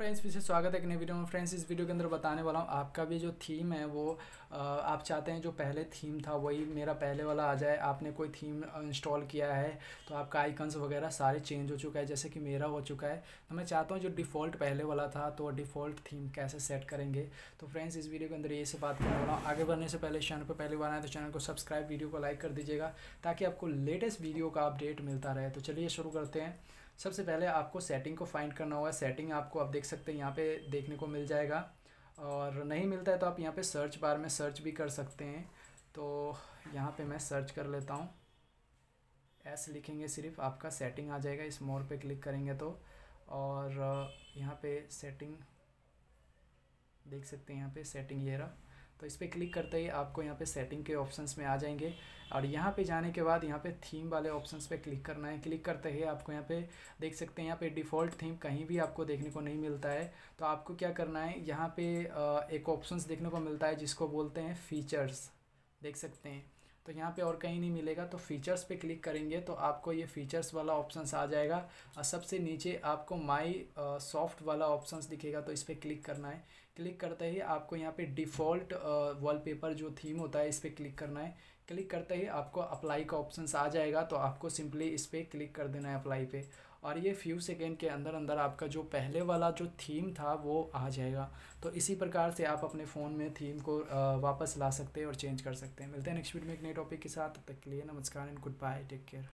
friends फिर से स्वागत है एक नए वीडियो में फ्रेंड्स इस वीडियो के अंदर बताने वाला हूँ आपका भी जो थीम है वो आप चाहते हैं जो पहले थीम था वही मेरा पहले वाला आ जाए आपने कोई थीम इंस्टॉल किया है तो आपका आइकन्स वगैरह सारे चेंज हो चुका है जैसे कि मेरा हो चुका है तो मैं चाहता हूँ जो डिफ़ॉल्ट पहले वाला था तो डिफ़ॉल्ट थीम कैसे सेट करेंगे तो फ्रेंड्स इस वीडियो के अंदर ये से बात करने वाला हूँ आगे बढ़ने से पहले चैनल पर पहले बार आए तो चैनल को सब्सक्राइब वीडियो को लाइक कर दीजिएगा ताकि आपको लेटेस्ट वीडियो का अपडेट मिलता रहे तो चलिए शुरू करते हैं सबसे पहले आपको सेटिंग को फाइंड करना होगा सेटिंग आपको आप देख सकते हैं यहाँ पे देखने को मिल जाएगा और नहीं मिलता है तो आप यहाँ पे सर्च बार में सर्च भी कर सकते हैं तो यहाँ पे मैं सर्च कर लेता हूँ एस लिखेंगे सिर्फ आपका सेटिंग आ जाएगा इस मोर पे क्लिक करेंगे तो और यहाँ पे सेटिंग देख सकते हैं यहाँ पे सेटिंग ये रहा तो इस पर क्लिक करते ही आपको यहाँ पे सेटिंग के ऑप्शंस में आ जाएंगे और यहाँ पे जाने के बाद यहाँ पे थीम वाले ऑप्शंस पे क्लिक करना है क्लिक करते ही आपको यहाँ पे देख सकते हैं यहाँ पे डिफ़ॉल्ट थीम कहीं भी आपको देखने को नहीं मिलता है तो आपको क्या करना है यहाँ पे एक ऑप्शंस देखने को मिलता है जिसको बोलते हैं फीचर्स देख सकते हैं तो यहाँ पे और कहीं नहीं मिलेगा तो फीचर्स पे क्लिक करेंगे तो आपको ये फीचर्स वाला ऑप्शंस आ जाएगा और सबसे नीचे आपको माई सॉफ्ट वाला ऑप्शंस दिखेगा तो इस पर क्लिक करना है क्लिक करते ही आपको यहाँ पे डिफ़ॉल्ट वॉलपेपर जो थीम होता है इस पर क्लिक करना है क्लिक करते ही आपको अप्लाई का ऑप्शन आ जाएगा तो आपको सिंपली इस पर क्लिक कर देना है अप्लाई पे और ये फ्यू सेकेंड के अंदर अंदर आपका जो पहले वाला जो थीम था वो आ जाएगा तो इसी प्रकार से आप अपने फ़ोन में थीम को वापस ला सकते हैं और चेंज कर सकते हैं मिलते हैं नेक्स्ट वीडियो में एक नए टॉपिक के साथ तब तक के लिए नमस्कार and goodbye take care